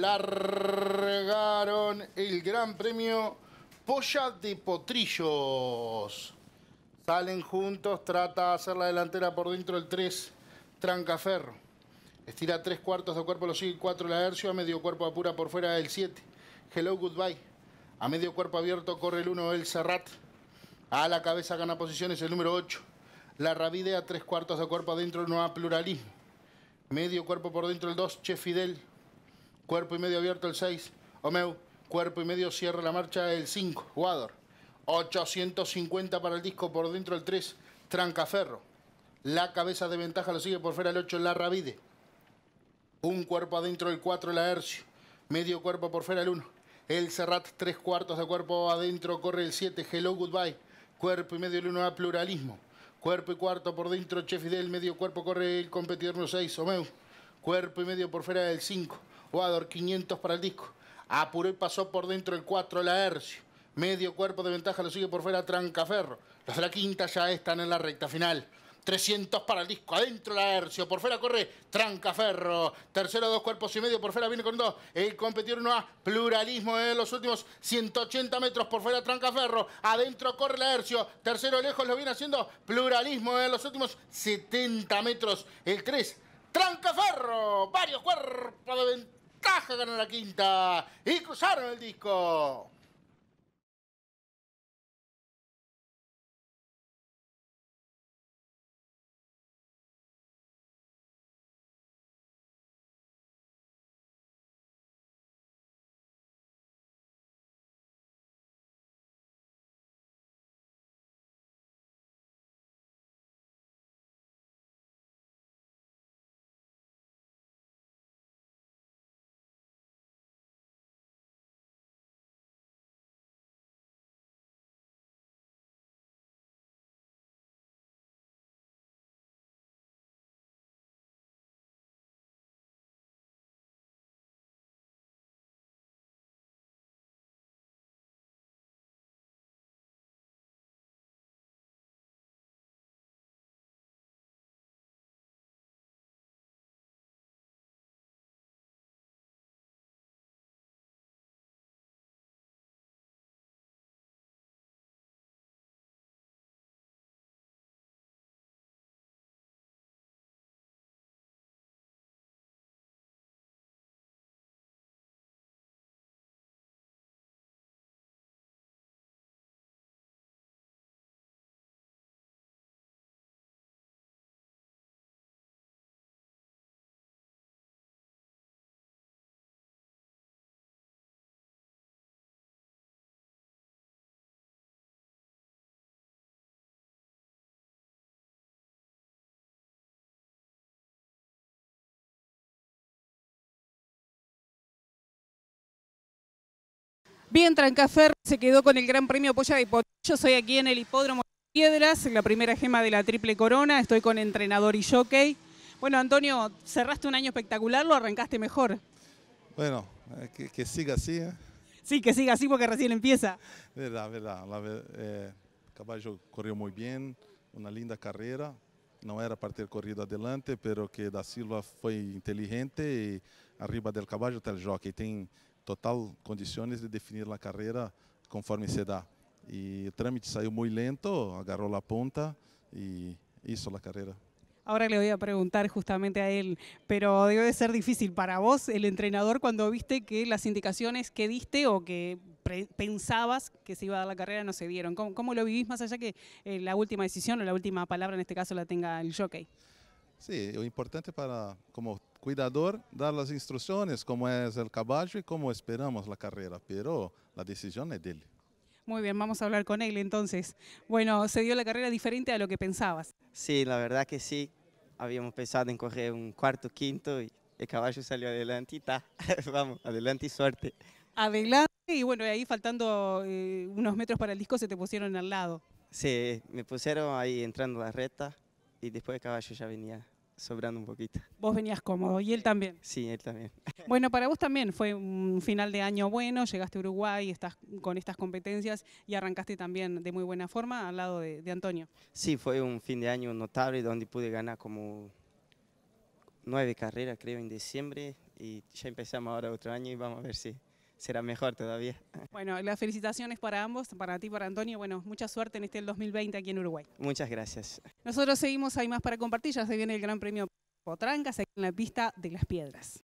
largaron el Gran Premio Polla de Potrillos. Salen juntos, trata de hacer la delantera por dentro el 3, Trancaferro. Estira tres cuartos de cuerpo, lo sigue 4 la hercio, a medio cuerpo apura por fuera el 7. Hello, goodbye. A medio cuerpo abierto corre el 1, el Serrat. A la cabeza gana posiciones el número 8. La A tres cuartos de cuerpo adentro, no a pluralismo. Medio cuerpo por dentro el 2, Che Fidel. Cuerpo y medio abierto el 6, Omeu. Cuerpo y medio cierra la marcha el 5, Guador. 850 para el disco por dentro el 3, Trancaferro. La cabeza de ventaja lo sigue por fuera el 8, La Ravide. Un cuerpo adentro el 4, La Hercio. Medio cuerpo por fuera el 1. El Serrat, tres cuartos de cuerpo adentro, corre el 7, Hello Goodbye. Cuerpo y medio el 1 a Pluralismo. Cuerpo y cuarto por dentro, Che Fidel, medio cuerpo corre el competidor número 6, Omeu. Cuerpo y medio por fuera del 5, Oador, 500 para el disco. Apuró y pasó por dentro el 4, Laercio. Medio cuerpo de ventaja lo sigue por fuera Trancaferro. Los de la quinta ya están en la recta final. 300 para el disco, adentro la Hercio, por fuera corre Trancaferro, tercero dos cuerpos y medio, por fuera viene con dos, el competir no a pluralismo en los últimos 180 metros, por fuera Trancaferro, adentro corre la Hercio, tercero lejos lo viene haciendo pluralismo en los últimos 70 metros, el 3, Trancaferro, varios cuerpos de ventaja ganan la quinta y cruzaron el disco. Bien, Trancafer se quedó con el Gran Premio Polla de Yo Soy aquí en el Hipódromo de Piedras, en la primera gema de la Triple Corona. Estoy con entrenador y jockey. Bueno, Antonio, cerraste un año espectacular, lo arrancaste mejor. Bueno, eh, que, siga así. ¿eh? Sí, que siga así porque recién empieza. Verdad, verdad. La, eh, caballo corrió muy bien, una linda carrera. No era para tener corrido adelante, pero que Da Silva fue inteligente y arriba del caballo está el jockey total condiciones de definir la carrera conforme se da. Y el trámite salió muy lento, agarró la punta y hizo la carrera. Ahora le voy a preguntar justamente a él, pero debe de ser difícil para vos, el entrenador, cuando viste que las indicaciones que diste o que pensabas que se iba a dar la carrera no se dieron. ¿Cómo, lo vivís más allá que eh, la última decisión o la última palabra en este caso la tenga el jockey? Sí, lo importante para, como cuidador, dar las instrucciones, cómo es el caballo y cómo esperamos la carrera, pero la decisión es de él. Muy bien, vamos a hablar con él entonces. Bueno, se dio la carrera diferente a lo que pensabas. Sí, la verdad que sí. Habíamos pensado en correr un cuarto, quinto y el caballo salió adelante y vamos, adelante y suerte. Adelante y bueno, ahí faltando eh, unos metros para el disco se te pusieron al lado. Sí, me pusieron ahí entrando a la recta y después de caballo ya venía sobrando un poquito. Vos venías cómodo y él también. Sí, él también. Bueno, para vos también fue un final de año bueno, llegaste a Uruguay, estás con estas competencias y arrancaste también de muy buena forma al lado de, de Antonio. Sí, fue un fin de año notable donde pude ganar como nueve carreras creo en diciembre y ya empezamos ahora otro año y vamos a ver si será mejor todavía. Bueno, las felicitaciones para ambos, para ti, para Antonio. Bueno, mucha suerte en este 2020 aquí en Uruguay. Muchas gracias. Nosotros seguimos, hay más para compartir, ya se viene el Gran Premio Potranca, aquí en la pista de las piedras.